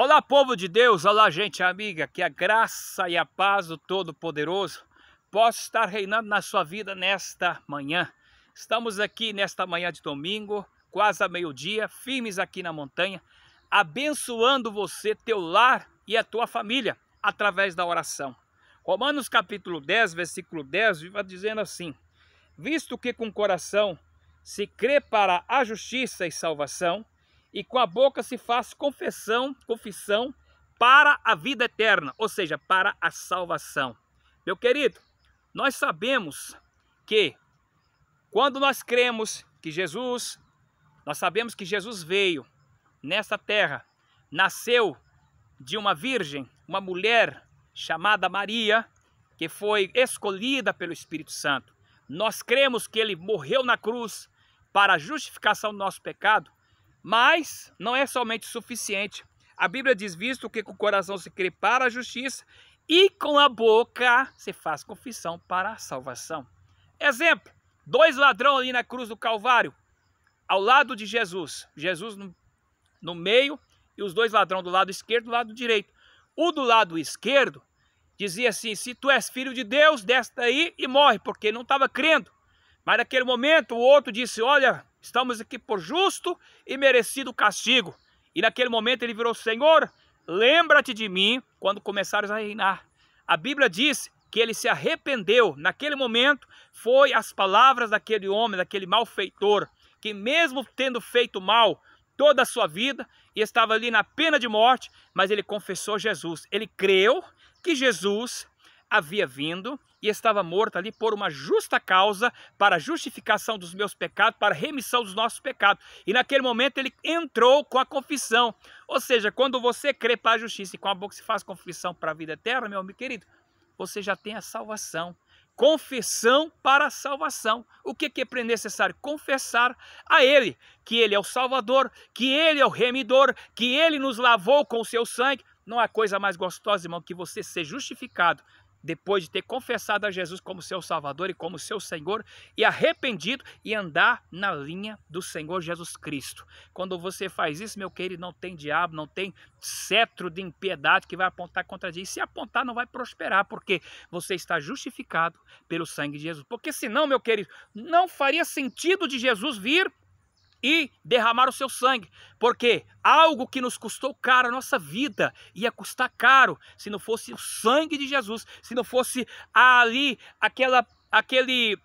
Olá, povo de Deus, olá, gente amiga, que a graça e a paz do Todo-Poderoso possa estar reinando na sua vida nesta manhã. Estamos aqui nesta manhã de domingo, quase a meio-dia, firmes aqui na montanha, abençoando você, teu lar e a tua família através da oração. Romanos capítulo 10, versículo 10, vai dizendo assim: Visto que com coração se crê para a justiça e salvação, e com a boca se faz confissão, confissão para a vida eterna, ou seja, para a salvação. Meu querido, nós sabemos que quando nós cremos que Jesus, nós sabemos que Jesus veio nessa terra, nasceu de uma virgem, uma mulher chamada Maria, que foi escolhida pelo Espírito Santo. Nós cremos que ele morreu na cruz para a justificação do nosso pecado mas não é somente suficiente. A Bíblia diz: visto que com o coração se crê para a justiça e com a boca se faz confissão para a salvação. Exemplo: dois ladrões ali na cruz do Calvário, ao lado de Jesus. Jesus no, no meio e os dois ladrões do lado esquerdo e do lado direito. O do lado esquerdo dizia assim: Se tu és filho de Deus, desce daí e morre, porque não estava crendo. Mas naquele momento o outro disse: Olha, estamos aqui por justo e merecido castigo. E naquele momento ele virou: Senhor, lembra-te de mim quando começares a reinar. A Bíblia diz que ele se arrependeu. Naquele momento, foi as palavras daquele homem, daquele malfeitor, que mesmo tendo feito mal toda a sua vida e estava ali na pena de morte, mas ele confessou Jesus. Ele creu que Jesus havia vindo e estava morto ali por uma justa causa, para justificação dos meus pecados, para remissão dos nossos pecados. E naquele momento ele entrou com a confissão. Ou seja, quando você crê para a justiça e com a boca se faz confissão para a vida eterna, meu amigo querido, você já tem a salvação. Confissão para a salvação. O que é necessário? Confessar a Ele que Ele é o Salvador, que Ele é o Remidor, que Ele nos lavou com o seu sangue. Não há coisa mais gostosa, irmão, que você ser justificado depois de ter confessado a Jesus como seu Salvador e como seu Senhor, e arrependido e andar na linha do Senhor Jesus Cristo. Quando você faz isso, meu querido, não tem diabo, não tem cetro de impiedade que vai apontar contra ti. E se apontar, não vai prosperar, porque você está justificado pelo sangue de Jesus. Porque senão, meu querido, não faria sentido de Jesus vir e derramar o seu sangue, porque algo que nos custou caro, a nossa vida ia custar caro se não fosse o sangue de Jesus, se não fosse ali aquela, aquele,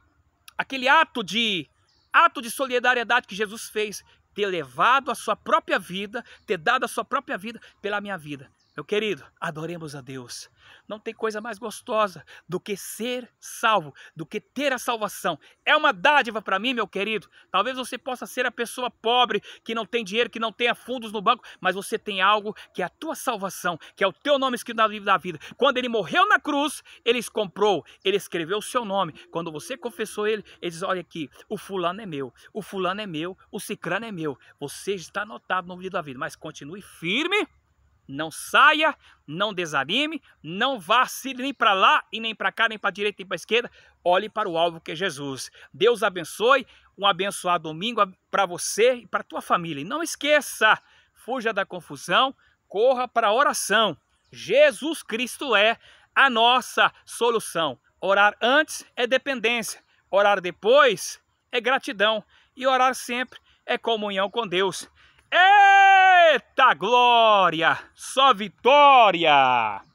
aquele ato de ato de solidariedade que Jesus fez, ter levado a sua própria vida, ter dado a sua própria vida pela minha vida. Meu querido, adoremos a Deus. Não tem coisa mais gostosa do que ser salvo, do que ter a salvação. É uma dádiva para mim, meu querido. Talvez você possa ser a pessoa pobre, que não tem dinheiro, que não tenha fundos no banco, mas você tem algo que é a tua salvação, que é o teu nome escrito na livro da vida. Quando ele morreu na cruz, ele comprou, ele escreveu o seu nome. Quando você confessou ele, ele diz: Olha aqui, o fulano é meu, o fulano é meu, o cicrano é meu. Você está anotado no livro da vida, mas continue firme não saia, não desanime, não vacile nem para lá e nem para cá, nem para direita nem para esquerda. Olhe para o alvo que é Jesus. Deus abençoe, um abençoado domingo para você e para tua família. E não esqueça, fuja da confusão, corra para a oração. Jesus Cristo é a nossa solução. Orar antes é dependência, orar depois é gratidão e orar sempre é comunhão com Deus. É! Eita glória! Só vitória!